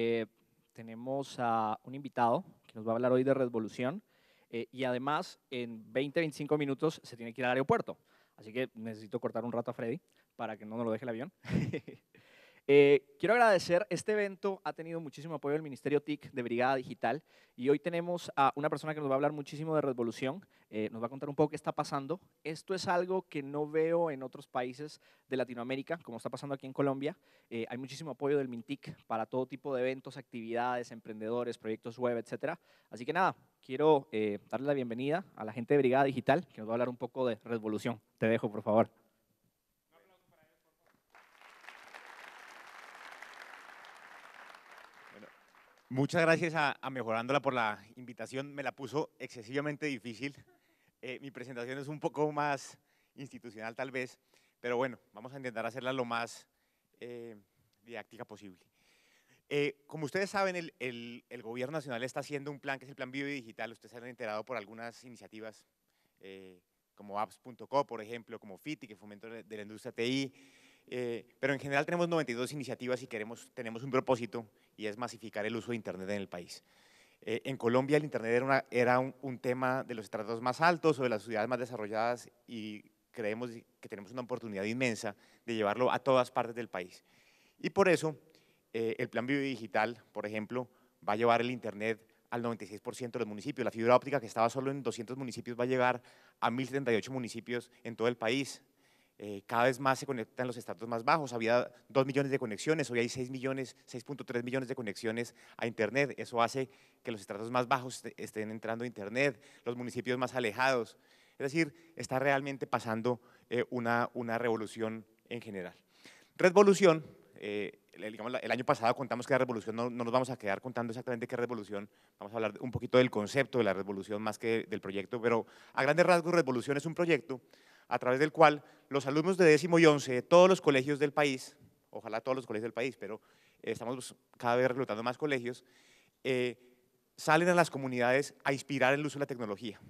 Eh, tenemos a un invitado que nos va a hablar hoy de revolución eh, y además en 20, 25 minutos se tiene que ir al aeropuerto. Así que necesito cortar un rato a Freddy para que no nos lo deje el avión. Eh, quiero agradecer, este evento ha tenido muchísimo apoyo del Ministerio TIC de Brigada Digital y hoy tenemos a una persona que nos va a hablar muchísimo de Revolución, eh, nos va a contar un poco qué está pasando. Esto es algo que no veo en otros países de Latinoamérica, como está pasando aquí en Colombia. Eh, hay muchísimo apoyo del MINTIC para todo tipo de eventos, actividades, emprendedores, proyectos web, etc. Así que nada, quiero darle la bienvenida a la gente de Brigada Digital que nos va a hablar un poco de Revolución. Te dejo, por favor. Muchas gracias a, Mejorándola por la invitación. Me la puso excesivamente difícil. Eh, mi presentación es un poco más institucional tal vez, pero bueno, vamos a intentar hacerla lo más eh, didáctica posible. Eh, como ustedes saben, el, Gobierno Nacional está haciendo un plan que es el Plan bio Digital. Ustedes se han enterado por algunas iniciativas como apps.co, por ejemplo, como FITI, que fomento de la industria TI. pero en general tenemos 92 iniciativas y queremos, tenemos un propósito y es masificar el uso de Internet en el país. Eh, en Colombia el Internet era, un, tema de los estratos más altos o de las ciudades más desarrolladas y creemos que tenemos una oportunidad inmensa de llevarlo a todas partes del país. Y por eso eh, el Plan Vivo Digital, por ejemplo, va a llevar el Internet al 96% de los municipios. La fibra óptica que estaba solo en 200 municipios va a llegar a 1.078 municipios en todo el país. Eh, cada vez más se conectan los estratos más bajos. Había 2 millones de conexiones, hoy hay 6 millones, 6.3 millones de conexiones a Internet. Eso hace que los estratos más bajos estén entrando a Internet, los municipios más alejados. Es decir, está realmente pasando eh, una, revolución en general. Revolución, eh, el año pasado contamos que la revolución, no, nos vamos a quedar contando exactamente qué revolución, vamos a hablar un poquito del concepto de la revolución más que del proyecto, pero a grandes rasgos revolución es un proyecto a través del cual los alumnos de décimo y once de todos los colegios del país, ojalá todos los colegios del país, pero eh, estamos pues cada vez reclutando más colegios, eh, salen a las comunidades a inspirar el uso de la tecnología.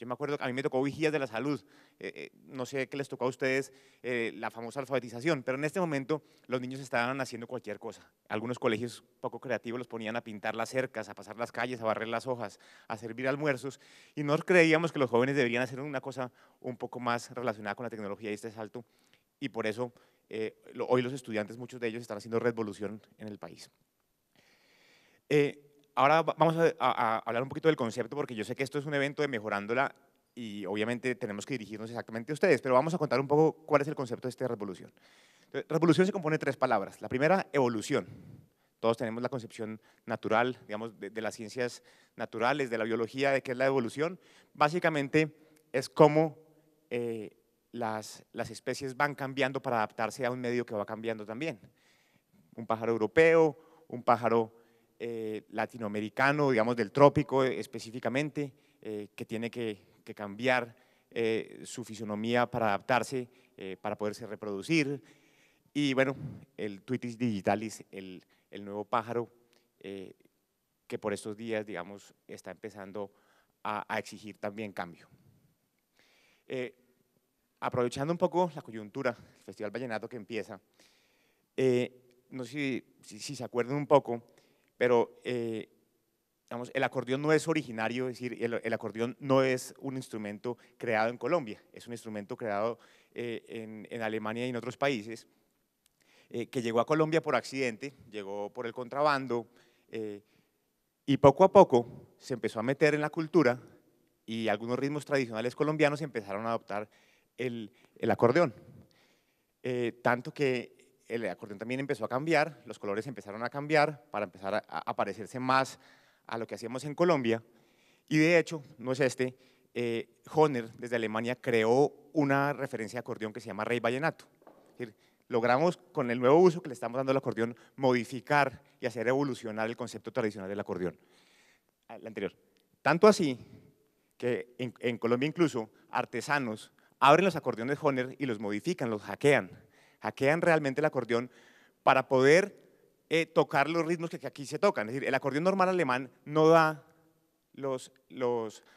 Yo me acuerdo a mí me tocó vigías de la salud. Eh, eh, no sé qué les tocó a ustedes eh, la famosa alfabetización, pero en este momento los niños estaban haciendo cualquier cosa. Algunos colegios poco creativos los ponían a pintar las cercas, a pasar las calles, a barrer las hojas, a servir almuerzos. Y nos creíamos que los jóvenes deberían hacer una cosa un poco más relacionada con la tecnología y este salto. Y por eso hoy los estudiantes, muchos de ellos, están haciendo revolución en el país ahora vamos a, hablar un poquito del concepto porque yo sé que esto es un evento de mejorándola y obviamente tenemos que dirigirnos exactamente a ustedes, pero vamos a contar un poco cuál es el concepto de esta revolución. revolución se compone de tres palabras. La primera, evolución. Todos tenemos la concepción natural, digamos, de, las ciencias naturales, de la biología, de qué es la evolución. Básicamente es cómo eh, las, las especies van cambiando para adaptarse a un medio que va cambiando también. Un pájaro europeo, un pájaro eh, latinoamericano, digamos del trópico eh, específicamente, eh, que tiene que, cambiar su fisonomía para adaptarse, para poderse reproducir. Y bueno, el Twitis digitalis, el, nuevo pájaro, que por estos días, digamos, está empezando a, exigir también cambio. aprovechando un poco la coyuntura, el Festival Vallenato que empieza, no sé si, si se acuerdan un poco, pero eh, el acordeón no es originario, es decir, el, acordeón no es un instrumento creado en Colombia, es un instrumento creado eh, en, en, Alemania y en otros países, eh, que llegó a Colombia por accidente, llegó por el contrabando, y poco a poco se empezó a meter en la cultura y algunos ritmos tradicionales colombianos empezaron a adoptar el, el acordeón. tanto que el acordeón también empezó a cambiar, los colores empezaron a cambiar para empezar a, parecerse más a lo que hacíamos en Colombia. Y de hecho, no es este, eh, Honer desde Alemania creó una referencia de acordeón que se llama Rey Vallenato. logramos con el nuevo uso que le estamos dando al acordeón modificar y hacer evolucionar el concepto tradicional del acordeón. anterior. Tanto así que en, en Colombia incluso artesanos abren los acordeones Honer y los modifican, los hackean hackean realmente el acordeón para poder eh, tocar los ritmos que, aquí se tocan. Es decir, el acordeón normal alemán no da los,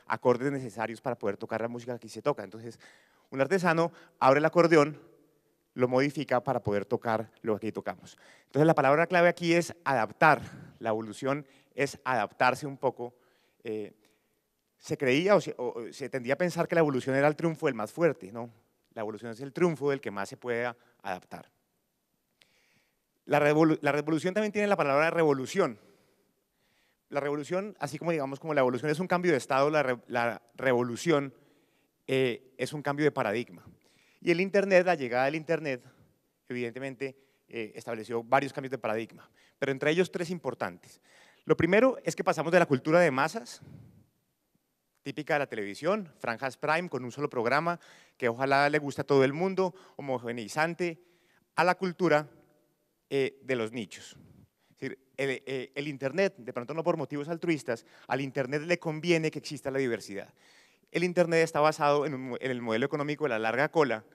acordes necesarios para poder tocar la música que aquí se toca. Entonces, un artesano abre el acordeón, lo modifica para poder tocar lo que aquí tocamos. Entonces, la palabra clave aquí es adaptar. La evolución es adaptarse un poco. Eh, se creía o se, o tendía a pensar que la evolución era el triunfo del más fuerte, ¿no? La evolución es el triunfo del que más se pueda adaptar. La, revolución también tiene la palabra revolución. La revolución, así como digamos como la evolución es un cambio de estado, la, revolución eh, es un cambio de paradigma. Y el Internet, la llegada del Internet, evidentemente eh, estableció varios cambios de paradigma, pero entre ellos tres importantes. Lo primero es que pasamos de la cultura de masas, típica de la televisión, franjas prime con un solo programa que ojalá le guste a todo el mundo, homogeneizante a la cultura eh, de los nichos. Eh, el, Internet, de pronto no por motivos altruistas, al Internet le conviene que exista la diversidad. El Internet está basado en el modelo económico de la larga cola,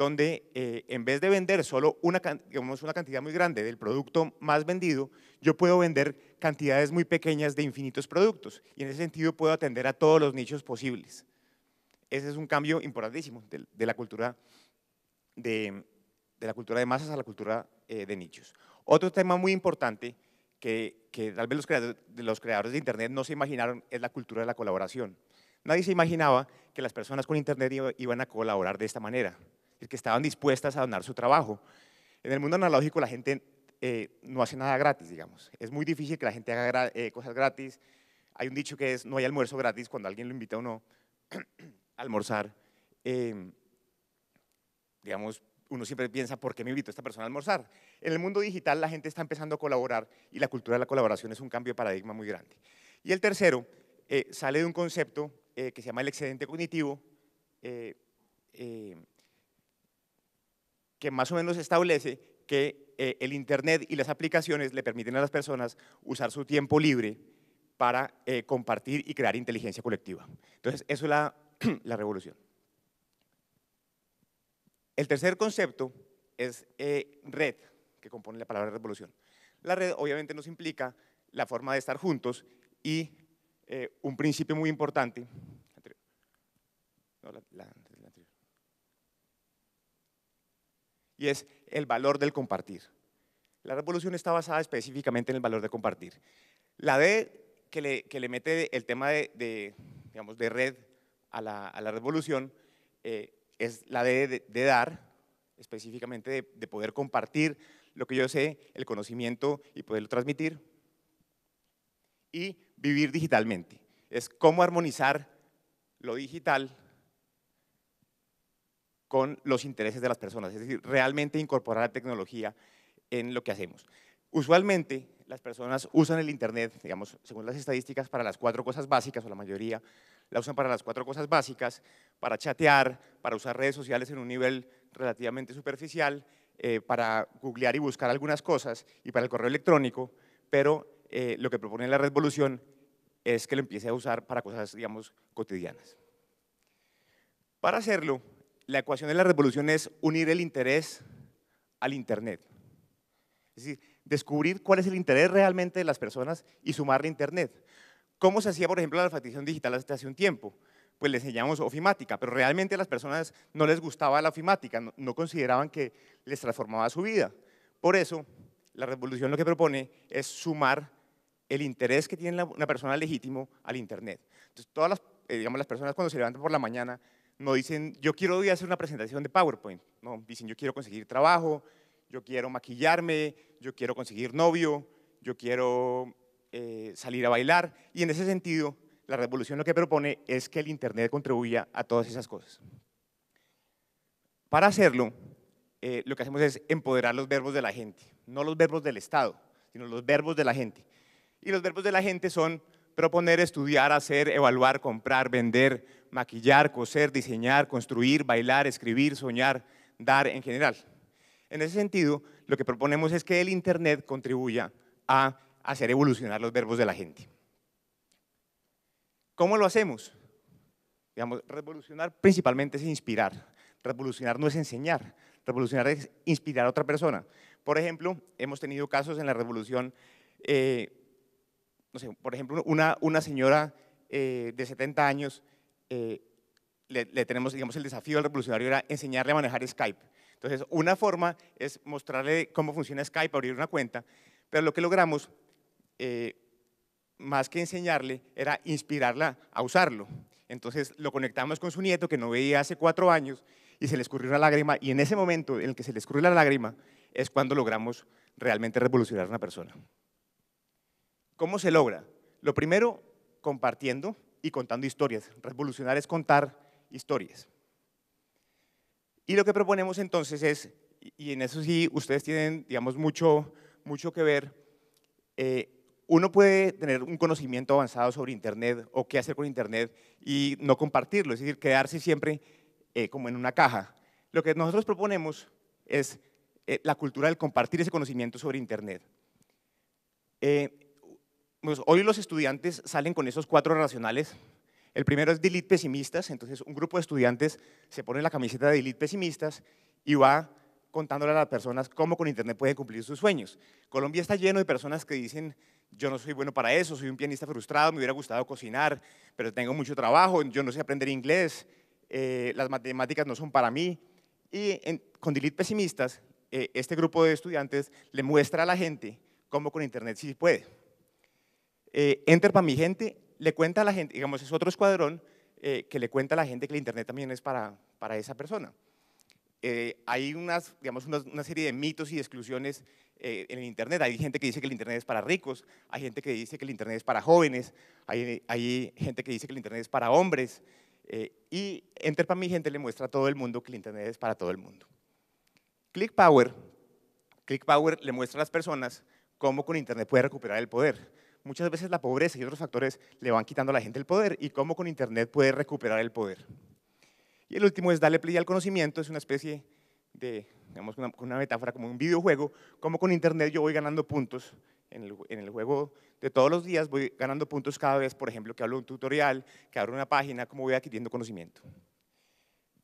donde eh, en vez de vender solo una, una cantidad muy grande del producto más vendido, yo puedo vender cantidades muy pequeñas de infinitos productos y en ese sentido puedo atender a todos los nichos posibles. Ese es un cambio importantísimo de, la, cultura de, la cultura de masas a la cultura eh, de nichos. Otro tema muy importante que, tal vez los los creadores de Internet no se imaginaron es la cultura de la colaboración. Nadie se imaginaba que las personas con Internet iban a colaborar de esta manera que estaban dispuestas a donar su trabajo. En el mundo analógico la gente eh, no hace nada gratis, digamos. Es muy difícil que la gente haga eh, cosas gratis. Hay un dicho que es no hay almuerzo gratis cuando alguien lo invita a uno a almorzar. Em, digamos, uno siempre piensa, ¿por qué me invitó esta persona a almorzar? En el mundo digital la gente está empezando a colaborar y la cultura de la colaboración es un cambio de paradigma muy grande. Y el tercero eh, sale de un concepto que se llama el excedente cognitivo, em, que más o menos establece que eh, el Internet y las aplicaciones le permiten a las personas usar su tiempo libre para eh, compartir y crear inteligencia colectiva. Entonces, eso es la, revolución. El tercer concepto es eh, red, que compone la palabra revolución. La red obviamente nos implica la forma de estar juntos y un principio muy importante. y es el valor del compartir. La revolución está basada específicamente en el valor de compartir. La D que le, mete el tema de, red a la, revolución eh, es la D de, dar, específicamente de, poder compartir lo que yo sé, el conocimiento y poderlo transmitir. Y vivir digitalmente. Es cómo armonizar lo digital con los intereses de las personas, es decir, realmente incorporar la tecnología en lo que hacemos. Usualmente las personas usan el Internet, digamos, según las estadísticas, para las cuatro cosas básicas, o la mayoría la usan para las cuatro cosas básicas, para chatear, para usar redes sociales en un nivel relativamente superficial, eh, para googlear y buscar algunas cosas y para el correo electrónico, pero eh, lo que propone la revolución es que lo empiece a usar para cosas, digamos, cotidianas. Para hacerlo, la ecuación de la revolución es unir el interés al Internet. Es decir, descubrir cuál es el interés realmente de las personas y sumarle Internet. ¿Cómo se hacía, por ejemplo, la alfabetización digital hasta hace un tiempo? Pues le enseñamos ofimática, pero realmente a las personas no les gustaba la ofimática, no, consideraban que les transformaba su vida. Por eso, la revolución lo que propone es sumar el interés que tiene una persona legítimo al Internet. Entonces, todas eh, digamos, las personas cuando se levantan por la mañana no dicen, yo quiero hoy hacer una presentación de PowerPoint. No, dicen, yo quiero conseguir trabajo, yo quiero maquillarme, yo quiero conseguir novio, yo quiero eh, salir a bailar. Y en ese sentido, la revolución lo que propone es que el Internet contribuya a todas esas cosas. Para hacerlo, eh, lo que hacemos es empoderar los verbos de la gente, no los verbos del Estado, sino los verbos de la gente. Y los verbos de la gente son proponer, estudiar, hacer, evaluar, comprar, vender, maquillar, coser, diseñar, construir, bailar, escribir, soñar, dar en general. En ese sentido, lo que proponemos es que el Internet contribuya a hacer evolucionar los verbos de la gente. ¿Cómo lo hacemos? Digamos, revolucionar principalmente es inspirar. Revolucionar no es enseñar. Revolucionar es inspirar a otra persona. Por ejemplo, hemos tenido casos en la revolución eh, por ejemplo, una, señora eh, de 70 años, eh, le, tenemos, el desafío del revolucionario era enseñarle a manejar Skype. Entonces, una forma es mostrarle cómo funciona Skype, abrir una cuenta, pero lo que logramos, eh, más que enseñarle, era inspirarla a usarlo. Entonces, lo conectamos con su nieto, que no veía hace cuatro años, y se le escurrió una lágrima, y en ese momento en el que se le escurrió la lágrima, es cuando logramos realmente revolucionar a una persona. ¿Cómo se logra? Lo primero, compartiendo y contando historias. Revolucionar es contar historias. Y lo que proponemos entonces es, y en eso sí ustedes tienen, digamos, mucho, mucho que ver, eh, uno puede tener un conocimiento avanzado sobre Internet o qué hacer con Internet y no compartirlo, es decir, quedarse siempre eh, como en una caja. Lo que nosotros proponemos es eh, la cultura del compartir ese conocimiento sobre Internet. Pues, hoy los estudiantes salen con esos cuatro racionales. El primero es delete pesimistas, entonces un grupo de estudiantes se pone la camiseta de delete pesimistas y va contándole a las personas cómo con Internet puede cumplir sus sueños. Colombia está lleno de personas que dicen, yo no soy bueno para eso, soy un pianista frustrado, me hubiera gustado cocinar, pero tengo mucho trabajo, yo no sé aprender inglés, eh, las matemáticas no son para mí. Y con Delete Pesimistas, eh, este grupo de estudiantes le muestra a la gente cómo con Internet sí puede eh, Enter mi gente le cuenta a la gente, digamos, es otro escuadrón eh, que le cuenta a la gente que el Internet también es para, esa persona. Eh, hay una, serie de mitos y exclusiones eh, en el Internet. Hay gente que dice que el Internet es para ricos, hay gente que dice que el Internet es para jóvenes, hay, gente que dice que el Internet es para hombres. y Enter mi gente le muestra a todo el mundo que el Internet es para todo el mundo. Click Power, Click Power le muestra a las personas cómo con Internet puede recuperar el poder muchas veces la pobreza y otros factores le van quitando a la gente el poder y cómo con Internet puede recuperar el poder. Y el último es darle play al conocimiento, es una especie de, digamos, una, una metáfora como un videojuego, cómo con Internet yo voy ganando puntos en el, juego de todos los días, voy ganando puntos cada vez, por ejemplo, que hablo un tutorial, que abro una página, cómo voy adquiriendo conocimiento.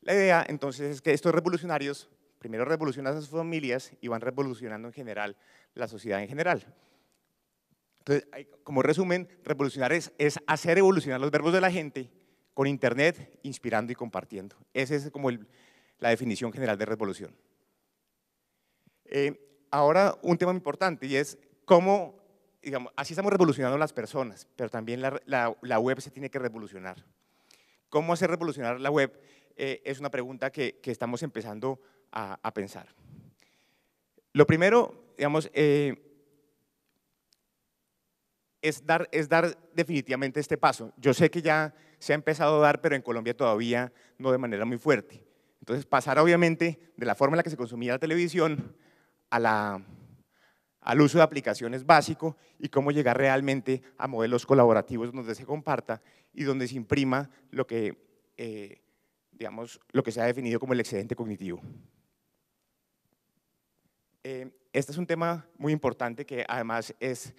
La idea entonces es que estos revolucionarios primero revolucionan a sus familias y van revolucionando en general la sociedad en general. Entonces, como resumen, revolucionar es, hacer evolucionar los verbos de la gente con Internet, inspirando y compartiendo. Esa es como la definición general de revolución. Eh, ahora, un tema importante y es cómo, digamos, así estamos revolucionando las personas, pero también la, web se tiene que revolucionar. ¿Cómo hacer revolucionar la web? Eh, es una pregunta que, estamos empezando a, pensar. Lo primero, digamos, eh, es dar, es dar definitivamente este paso. Yo sé que ya se ha empezado a dar, pero en Colombia todavía no de manera muy fuerte. Entonces, pasar obviamente de la forma en la que se consumía la televisión a la, al uso de aplicaciones básico y cómo llegar realmente a modelos colaborativos donde se comparta y donde se imprima lo que, eh, digamos, lo que se ha definido como el excedente cognitivo. Eh, este es un tema muy importante que además es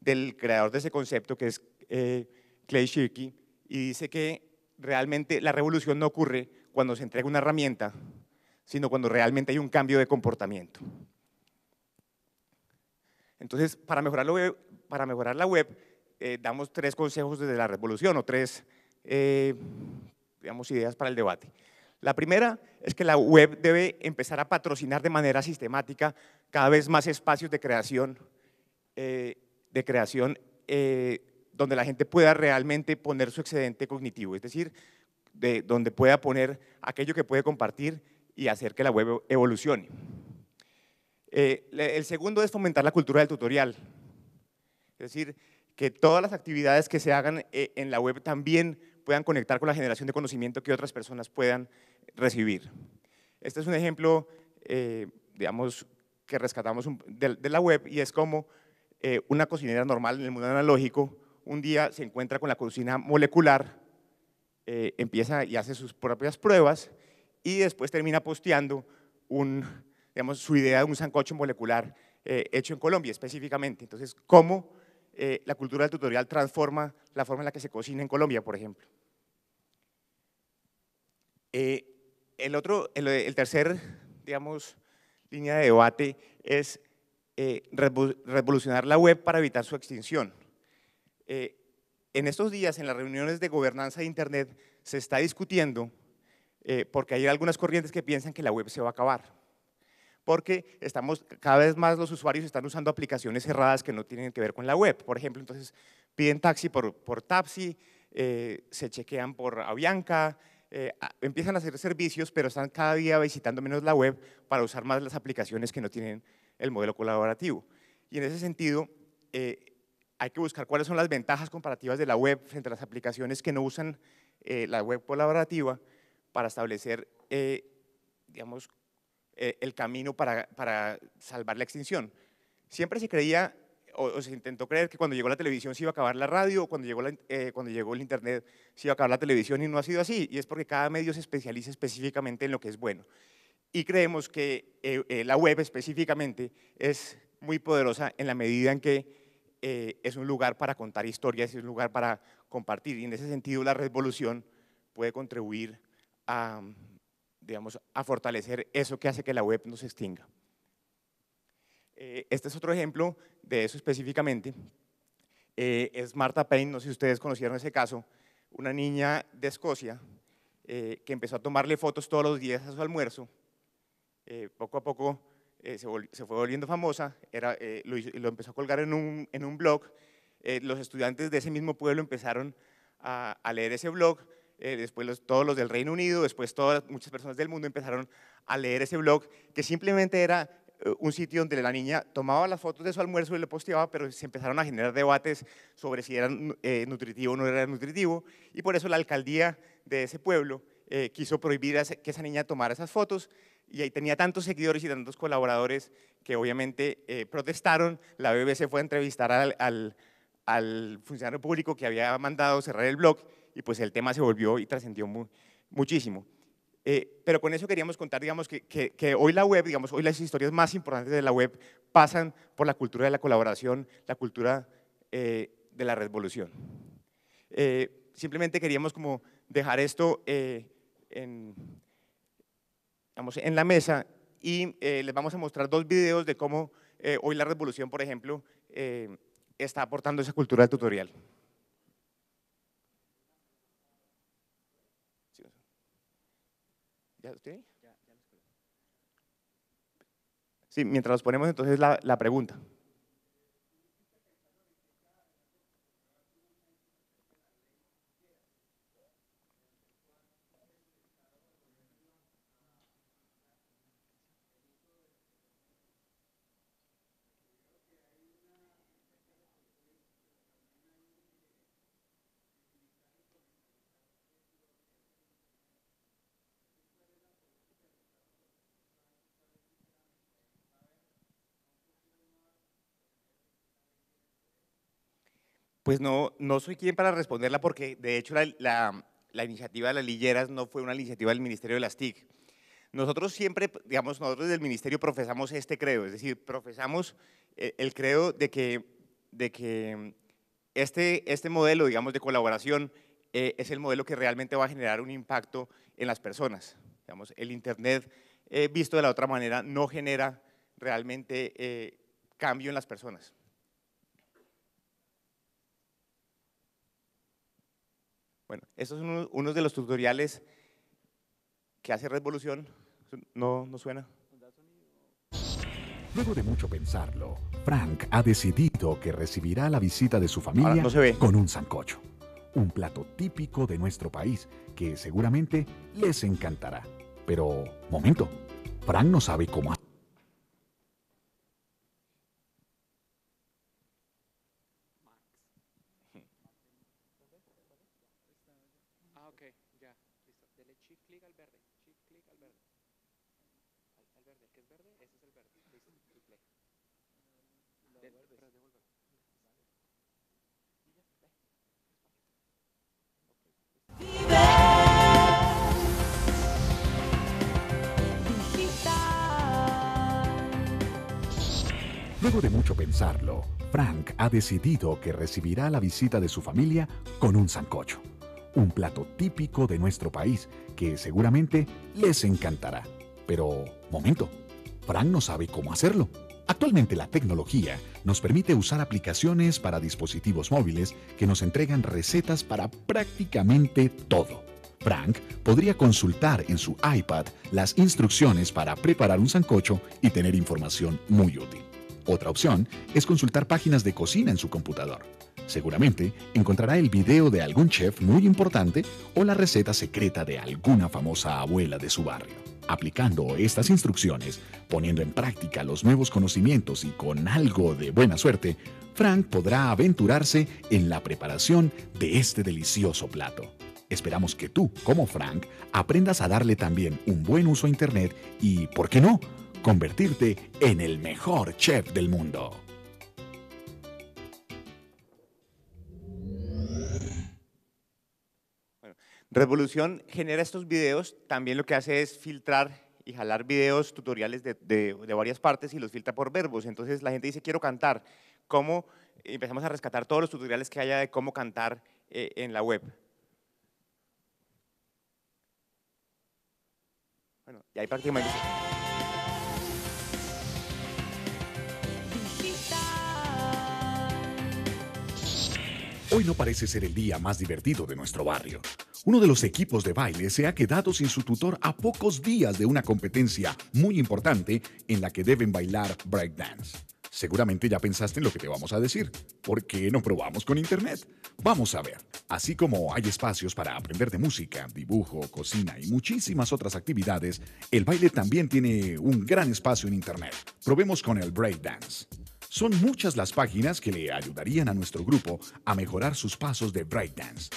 del creador de ese concepto, que es eh, Clay Shirky, y dice que realmente la revolución no ocurre cuando se entrega una herramienta, sino cuando realmente hay un cambio de comportamiento. Entonces, para mejorar, la web, eh, damos tres consejos desde la revolución o tres eh, digamos, ideas para el debate. La primera es que la web debe empezar a patrocinar de manera sistemática cada vez más espacios de creación de creación eh, donde la gente pueda realmente poner su excedente cognitivo, es decir, de, donde pueda poner aquello que puede compartir y hacer que la web evolucione. Eh, el segundo es fomentar la cultura del tutorial, es decir, que todas las actividades que se hagan eh, en la web también puedan conectar con la generación de conocimiento que otras personas puedan recibir. Este es un ejemplo, digamos, que rescatamos de, la web y es como eh, una cocinera normal en el mundo analógico, un día se encuentra con la cocina molecular, eh, empieza y hace sus propias pruebas y después termina posteando un, digamos, su idea de un sancocho molecular eh, hecho en Colombia específicamente. Entonces, ¿cómo la cultura del tutorial transforma la forma en la que se cocina en Colombia, por ejemplo? el, otro, el tercer, digamos, línea de debate es eh, revolucionar la web para evitar su extinción. Eh, en estos días, en las reuniones de gobernanza de Internet, se está discutiendo, eh, porque hay algunas corrientes que piensan que la web se va a acabar, porque estamos, cada vez más los usuarios están usando aplicaciones cerradas que no tienen que ver con la web. Por ejemplo, entonces piden taxi por, por Tapsi, se chequean por Avianca, empiezan a hacer servicios, pero están cada día visitando menos la web para usar más las aplicaciones que no tienen el modelo colaborativo. Y en ese sentido, eh, hay que buscar cuáles son las ventajas comparativas de la web frente a las aplicaciones que no usan eh, la web colaborativa para establecer, eh, digamos, el camino para, salvar la extinción. Siempre se creía o, se intentó creer que cuando llegó la televisión se iba a acabar la radio, o cuando llegó, cuando llegó el internet se iba a acabar la televisión y no ha sido así. Y es porque cada medio se especializa específicamente en lo que es bueno y creemos que eh, eh, la web específicamente es muy poderosa en la medida en que eh, es un lugar para contar historias, es un lugar para compartir. Y en ese sentido la revolución puede contribuir a, digamos, a fortalecer eso que hace que la web no se extinga. este es otro ejemplo de eso específicamente. es Marta Payne, no sé si ustedes conocieron ese caso, una niña de Escocia que empezó a tomarle fotos todos los días a su almuerzo eh, poco a poco eh, se, fue volviendo famosa, era, eh, lo, empezó a colgar en un, blog, los estudiantes de ese mismo pueblo empezaron a, leer ese blog, después todos los del Reino Unido, después todas, muchas personas del mundo empezaron a leer ese blog, que simplemente era un sitio donde la niña tomaba las fotos de su almuerzo y le posteaba, pero se empezaron a generar debates sobre si era nutritivo o no era nutritivo, y por eso la alcaldía de ese pueblo quiso prohibir que esa niña tomara esas fotos, y ahí tenía tantos seguidores y tantos colaboradores que obviamente eh, protestaron. La BBC fue a entrevistar al, al, funcionario público que había mandado cerrar el blog y pues el tema se volvió y trascendió muchísimo. Eh, pero con eso queríamos contar, digamos, que, que, hoy la web, digamos, hoy las historias más importantes de la web pasan por la cultura de la colaboración, la cultura eh, de la revolución. simplemente queríamos como dejar esto en en la mesa y eh, les vamos a mostrar dos videos de cómo eh, hoy la revolución, por ejemplo, eh, está aportando esa cultura de tutorial. ¿Ya Sí, mientras los ponemos entonces la pregunta. Pues no, soy quien para responderla porque de hecho la, iniciativa de las lilleras no fue una iniciativa del Ministerio de las TIC. Nosotros siempre, digamos, nosotros del ministerio profesamos este credo, es decir, profesamos eh, el credo de que, de que este, este modelo, digamos, de colaboración eh, es el modelo que realmente va a generar un impacto en las personas. Digamos, el Internet, eh, visto de la otra manera, no genera realmente cambio en las personas. Bueno, estos son unos uno de los tutoriales que hace Revolución. ¿No, suena? Luego de mucho pensarlo, Frank ha decidido que recibirá la visita de su familia con un sancocho, un plato típico de nuestro país que seguramente les encantará. Pero, momento, Frank no sabe cómo hacerlo. Luego de mucho pensarlo, Frank ha decidido que recibirá la visita de su familia con un sancocho, un plato típico de nuestro país que seguramente les encantará. Pero, momento, Frank no sabe cómo hacerlo. Actualmente la tecnología nos permite usar aplicaciones para dispositivos móviles que nos entregan recetas para prácticamente todo. Frank podría consultar en su iPad las instrucciones para preparar un sancocho y tener información muy útil. Otra opción es consultar páginas de cocina en su computador. Seguramente encontrará el video de algún chef muy importante o la receta secreta de alguna famosa abuela de su barrio. Aplicando estas instrucciones, poniendo en práctica los nuevos conocimientos y con algo de buena suerte, Frank podrá aventurarse en la preparación de este delicioso plato. Esperamos que tú, como Frank, aprendas a darle también un buen uso a Internet y, ¿por qué no?, convertirte en el mejor chef del mundo. Revolución genera estos videos, también lo que hace es filtrar y jalar videos, tutoriales de, varias partes y los filtra por verbos. Entonces la gente dice, quiero cantar. ¿Cómo? Empezamos a rescatar todos los tutoriales que haya de cómo cantar eh, en la web. Bueno, y ahí prácticamente... Hoy no parece ser el día más divertido de nuestro barrio. Uno de los equipos de baile se ha quedado sin su tutor a pocos días de una competencia muy importante en la que deben bailar breakdance. Seguramente ya pensaste en lo que te vamos a decir. ¿Por qué no probamos con Internet? Vamos a ver. Así como hay espacios para aprender de música, dibujo, cocina y muchísimas otras actividades, el baile también tiene un gran espacio en Internet. Probemos con el breakdance. Son muchas las páginas que le ayudarían a nuestro grupo a mejorar sus pasos de breakdance.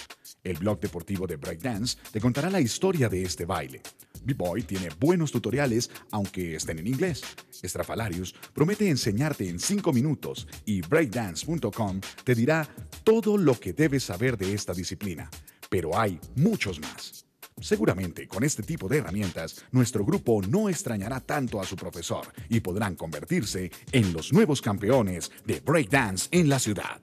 El blog deportivo de Breakdance te contará la historia de este baile. B-Boy tiene buenos tutoriales, aunque estén en inglés. Estrafalarius promete enseñarte en 5 minutos y breakdance.com te dirá todo lo que debes saber de esta disciplina. Pero hay muchos más. Seguramente con este tipo de herramientas, nuestro grupo no extrañará tanto a su profesor y podrán convertirse en los nuevos campeones de breakdance en la ciudad.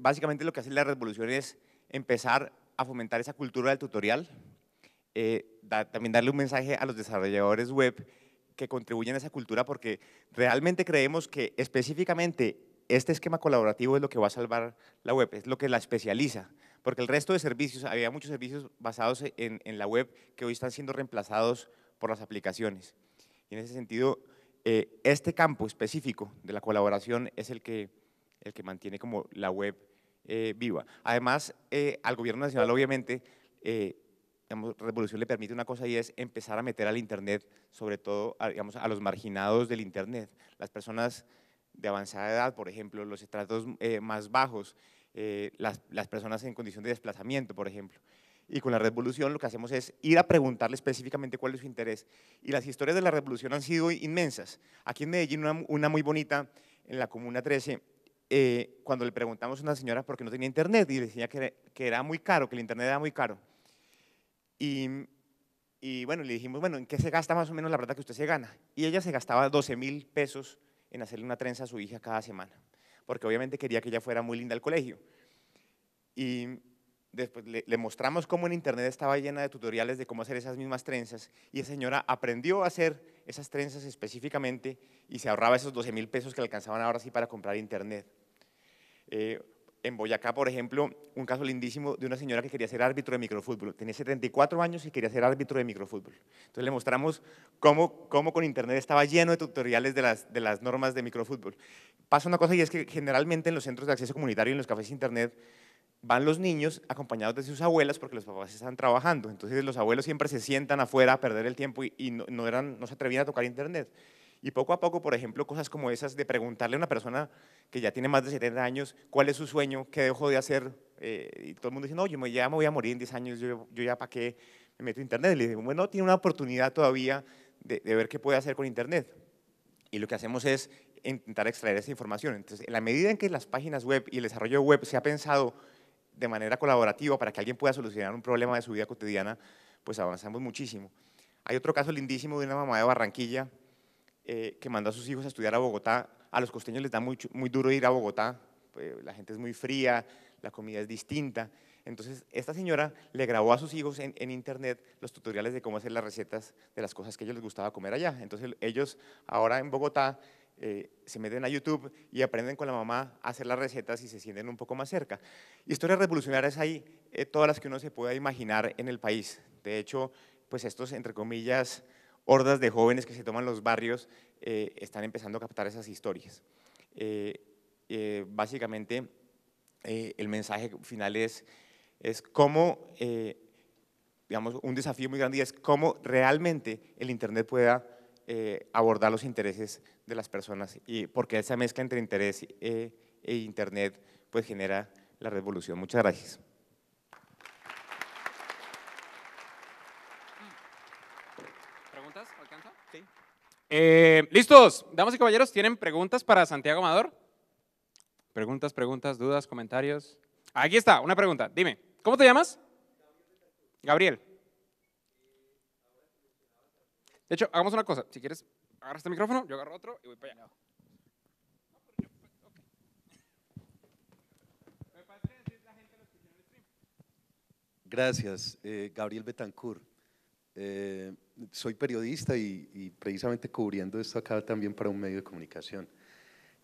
básicamente lo que hace la revolución es empezar a fomentar esa cultura del tutorial, eh, también darle un mensaje a los desarrolladores web que contribuyen a esa cultura porque realmente creemos que específicamente este esquema colaborativo es lo que va a salvar la web, es lo que la especializa porque el resto de servicios, había muchos servicios basados e, en, en la web que hoy están siendo reemplazados por las aplicaciones. Y en ese sentido, eh, este campo específico de la colaboración es el que, el que mantiene como la web eh, viva. Además, eh, al gobierno nacional, obviamente, digamos, Revolución le permite una cosa y es empezar a meter al Internet, sobre todo digamos, a los marginados del Internet, las personas de avanzada edad, por ejemplo, los estratos más bajos, eh, las, personas en condición de desplazamiento, por ejemplo. Y con la revolución lo que hacemos es ir a preguntarle específicamente cuál es su interés. Y las historias de la revolución han sido inmensas. Aquí en Medellín, una, muy bonita, en la Comuna 13, eh, cuando le preguntamos a una señora por qué no tenía internet y le decía que, era muy caro, que el internet era muy caro. Y y bueno, le dijimos, bueno, ¿en qué se gasta más o menos la plata que usted se gana? Y ella se gastaba 12 mil pesos en hacerle una trenza a su hija cada semana porque obviamente quería que ella fuera muy linda al colegio. Y después le, mostramos cómo en internet estaba llena de tutoriales de cómo hacer esas mismas trenzas y esa señora aprendió a hacer esas trenzas específicamente y se ahorraba esos 12 mil pesos que alcanzaban ahora sí para comprar internet. Eh, en Boyacá, por ejemplo, un caso lindísimo de una señora que quería ser árbitro de microfútbol. Tenía 74 años y quería ser árbitro de microfútbol. Entonces le mostramos cómo, cómo con internet estaba lleno de tutoriales de las, normas de microfútbol. Pasa una cosa y es que generalmente en los centros de acceso comunitario y en los cafés de internet van los niños acompañados de sus abuelas porque los papás están trabajando. Entonces los abuelos siempre se sientan afuera a perder el tiempo y, no se atrevían a tocar internet. Y poco a poco, por ejemplo, cosas como esas de preguntarle a una persona que ya tiene más de 70 años cuál es su sueño, qué dejó de hacer. Eh, y todo el mundo dice, no, yo me, ya me voy a morir en 10 años, yo, yo ya para qué me meto en Internet. le digo, bueno, tiene una oportunidad todavía de, de ver qué puede hacer con Internet. Y lo que hacemos es intentar extraer esa información. Entonces, en la medida en que las páginas web y el desarrollo web se ha pensado de manera colaborativa para que alguien pueda solucionar un problema de su vida cotidiana, pues avanzamos muchísimo. Hay otro caso lindísimo de una mamá de Barranquilla eh, que mandó a sus hijos a estudiar a Bogotá. A los costeños les da muy, duro ir a Bogotá, eh, la gente es muy fría, la comida es distinta. Entonces, esta señora le grabó a sus hijos en, internet los tutoriales de cómo hacer las recetas de las cosas que a ellos les gustaba comer allá. Entonces, ellos ahora en Bogotá eh, se meten a YouTube y aprenden con la mamá a hacer las recetas y se sienten un poco más cerca. Historias revolucionarias hay todas las que uno se pueda imaginar en el país. De hecho, pues estos, entre comillas, hordas de jóvenes que se toman los barrios eh, están empezando a captar esas historias. Eh, eh, básicamente, el mensaje final es, es cómo, digamos, un desafío muy grande es cómo realmente el Internet pueda abordar los intereses de las personas, y porque esa mezcla entre interés e Internet pues genera la revolución. Muchas gracias. Eh, listos, damas y caballeros, ¿tienen preguntas para Santiago Amador? Preguntas, preguntas, dudas, comentarios. Aquí está, una pregunta. Dime, ¿cómo te llamas? Gabriel. De hecho, hagamos una cosa. Si quieres, agarra este micrófono, yo agarro otro y voy para allá. Gracias, eh, Gabriel Betancourt. Eh, soy periodista y, precisamente cubriendo esto acá también para un medio de comunicación.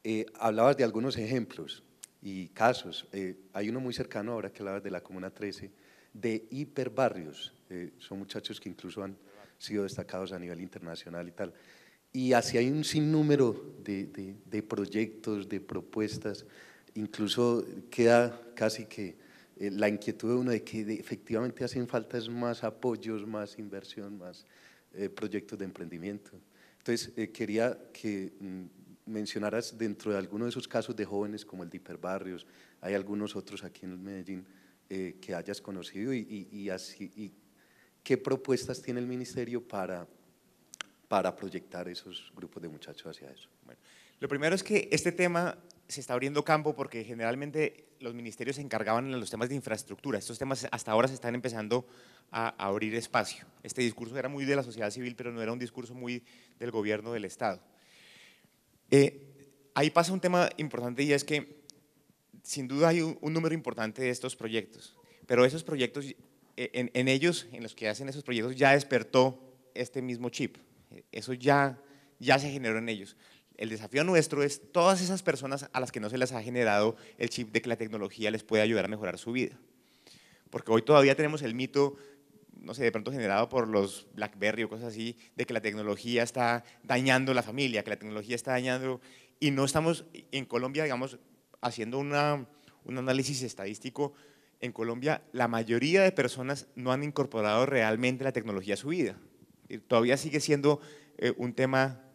Eh, hablabas de algunos ejemplos y casos. Eh, hay uno muy cercano ahora que hablabas de la Comuna 13, de hiperbarrios. son muchachos que incluso han sido destacados a nivel internacional y tal. Y así hay un sinnúmero de proyectos, de propuestas. Incluso queda casi que eh, la inquietud de uno de que efectivamente hacen falta es más apoyos, más inversión, más eh, proyectos de emprendimiento. Entonces, eh, quería que mm, mencionaras dentro de algunos de esos casos de jóvenes como el de Hiperbarrios, hay algunos otros aquí en Medellín que hayas conocido y, así, qué propuestas tiene el ministerio para, para proyectar esos grupos de muchachos hacia eso. Bueno, lo primero es que este tema se está abriendo campo porque generalmente los ministerios se encargaban en los temas de infraestructura. Estos temas hasta ahora se están empezando a abrir espacio. Este discurso era muy de la sociedad civil, pero no era un discurso muy del gobierno del Estado. Eh, ahí pasa un tema importante y es que sin duda hay un, número importante de estos proyectos, pero esos proyectos, eh, en, en, ellos, en los que hacen esos proyectos, ya despertó este mismo chip. Eso ya, ya se generó en ellos el desafío nuestro es todas esas personas a las que no se les ha generado el chip de que la tecnología les puede ayudar a mejorar su vida. Porque hoy todavía tenemos el mito, no sé, de pronto generado por los BlackBerry o cosas así, de que la tecnología está dañando la familia, que la tecnología está dañando... Y no estamos en Colombia, digamos, haciendo un análisis estadístico, en Colombia la mayoría de personas no han incorporado realmente la tecnología a su vida. Todavía sigue siendo eh, un tema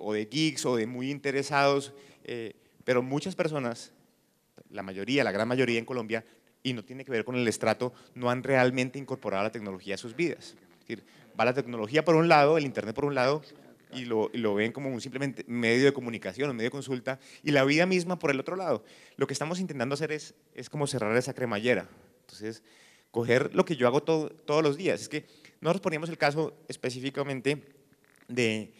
o de geeks o de muy interesados, eh, pero muchas personas, la mayoría, la gran mayoría en Colombia, y no tiene que ver con el estrato, no han realmente incorporado la tecnología a sus vidas. Es decir, va la tecnología por un lado, el Internet por un lado, y lo, lo, ven como un simplemente medio de comunicación, un medio de consulta, y la vida misma por el otro lado. Lo que estamos intentando hacer es, es como cerrar esa cremallera. Entonces, coger lo que yo hago todos los días. Es que nosotros poníamos el caso específicamente de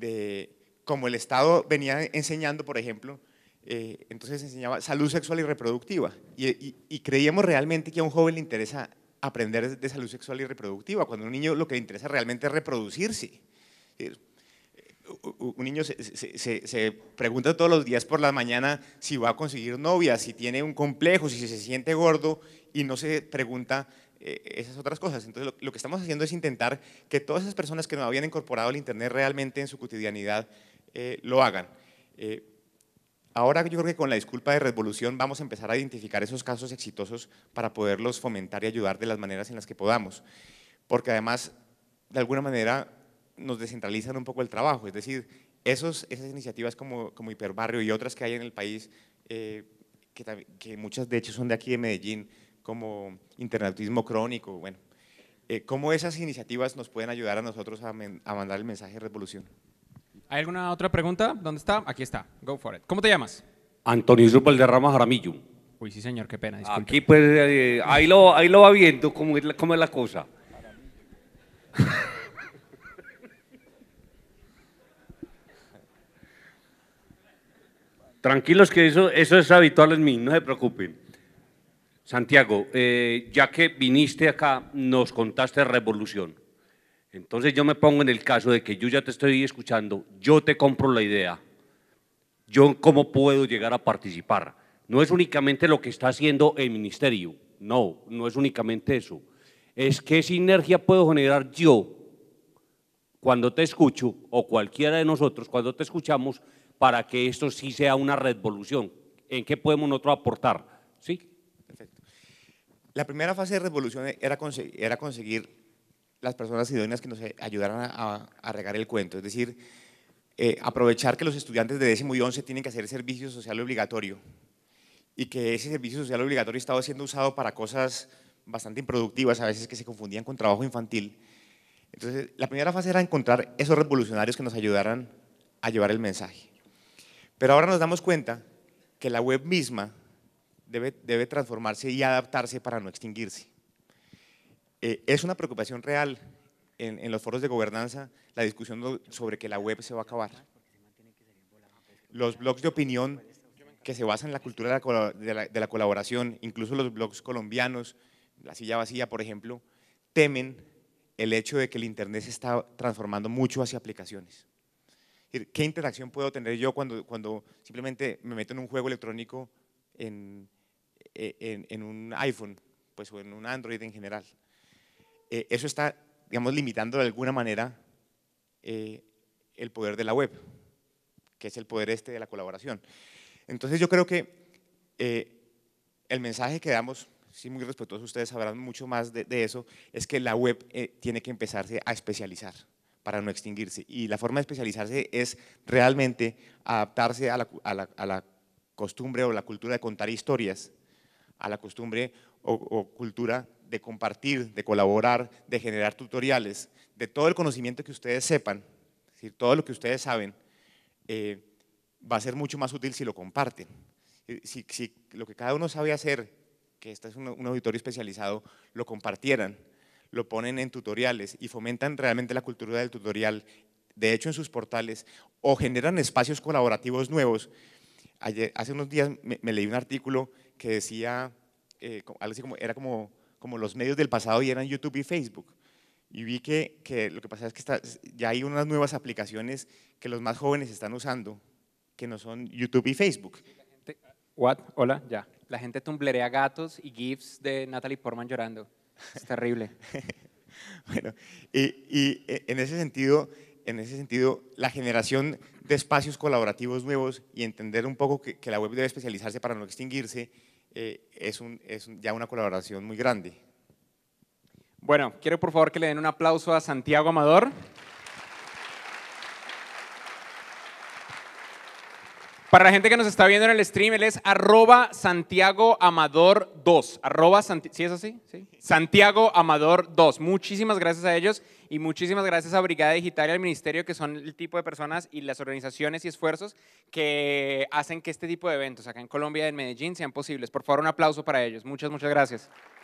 de como el Estado venía enseñando, por ejemplo, eh, entonces enseñaba salud sexual y reproductiva. Y, creíamos realmente que a un joven le interesa aprender de salud sexual y reproductiva, cuando a un niño lo que le interesa realmente es reproducirse. Eh, un niño se, se, pregunta todos los días por la mañana si va a conseguir novia, si tiene un complejo, si se siente gordo y no se pregunta eh, esas otras cosas. Entonces, lo, que estamos haciendo es intentar que todas esas personas que no habían incorporado el Internet realmente en su cotidianidad eh, lo hagan. Eh, ahora yo creo que con la disculpa de revolución vamos a empezar a identificar esos casos exitosos para poderlos fomentar y ayudar de las maneras en las que podamos. Porque además, de alguna manera, nos descentralizan un poco el trabajo. Es decir, esos, esas iniciativas como, como Hiperbarrio y otras que hay en el país, que, que muchas de hecho son de aquí de Medellín, como internautismo crónico, bueno. Eh, ¿Cómo esas iniciativas nos pueden ayudar a nosotros a, mandar el mensaje de revolución? ¿Hay alguna otra pregunta? ¿Dónde está? Aquí está. Go for it. ¿Cómo te llamas? Antonio Ramos Jaramillo. Uy, sí, señor, qué pena. Disculpe. Aquí, pues, eh, ahí, lo, ahí lo va viendo cómo es la, la cosa. Tranquilos, que eso, eso es habitual en mí, no se preocupen. Santiago, eh, ya que viniste acá, nos contaste revolución. Entonces yo me pongo en el caso de que yo ya te estoy escuchando, yo te compro la idea, yo cómo puedo llegar a participar. No es únicamente lo que está haciendo el ministerio, no, no es únicamente eso. Es qué sinergia puedo generar yo cuando te escucho o cualquiera de nosotros cuando te escuchamos para que esto sí sea una revolución. ¿En qué podemos nosotros aportar? ¿Sí? La primera fase de revolución era, conseguir, las personas idóneas que nos ayudaran a, regar el cuento, es decir, eh, aprovechar que los estudiantes de décimo y once tienen que hacer servicio social obligatorio y que ese servicio social obligatorio estaba siendo usado para cosas bastante improductivas, a veces que se confundían con trabajo infantil. Entonces, la primera fase era encontrar esos revolucionarios que nos ayudaran a llevar el mensaje. Pero ahora nos damos cuenta que la web misma debe, transformarse y adaptarse para no extinguirse. Eh, es una preocupación real en, los foros de gobernanza la discusión sobre que la web se va a acabar. Los blogs de opinión que se basan en la cultura de la, colaboración, incluso los blogs colombianos, La Silla Vacía, por ejemplo, temen el hecho de que el Internet se está transformando mucho hacia aplicaciones. ¿Qué interacción puedo tener yo cuando, cuando simplemente me meto en un juego electrónico en, e, en, un iPhone pues, o en un Android en general. Eh, eso está, digamos, limitando de alguna manera eh, el poder de la web, que es el poder este de la colaboración. Entonces yo creo que eh, el mensaje que damos, sí, muy respetuoso, ustedes sabrán mucho más de, eso, es que la web tiene que empezarse a especializar para no extinguirse. Y la forma de especializarse es realmente adaptarse a la costumbre o la cultura de contar historias a la costumbre o, cultura de compartir, de colaborar, de generar tutoriales, de todo el conocimiento que ustedes sepan, es decir, todo lo que ustedes saben, eh, va a ser mucho más útil si lo comparten. Eh, si, lo que cada uno sabe hacer, que este es un, auditorio especializado, lo compartieran, lo ponen en tutoriales y fomentan realmente la cultura del tutorial, de hecho en sus portales, o generan espacios colaborativos nuevos. hace unos días me leí un artículo que decía, eh, algo así como, era como, como los medios del pasado y eran YouTube y Facebook. Y vi que, que lo que pasa es que ya hay unas nuevas aplicaciones que los más jóvenes están usando, que no son YouTube y Facebook. what? Hola, ya. La gente tumblerea gatos y GIFs de Natalie Portman llorando. Es terrible. bueno, y, y, e, en ese sentido, en ese sentido, la generación de espacios colaborativos nuevos y entender un poco que, que la web debe especializarse para no extinguirse eh, es, es ya una colaboración muy grande. Bueno, quiero por favor que le den un aplauso a Santiago Amador. Para la gente que nos está viendo en el stream, él es arroba Santiago Amador 2. Arroba ¿Sí es así? Santiago Amador 2. Muchísimas gracias a ellos y muchísimas gracias a Brigada Digital y al Ministerio, que son el tipo de personas y las organizaciones y esfuerzos que hacen que este tipo de eventos acá en Colombia y en Medellín sean posibles. Por favor, un aplauso para ellos. Muchas, muchas gracias.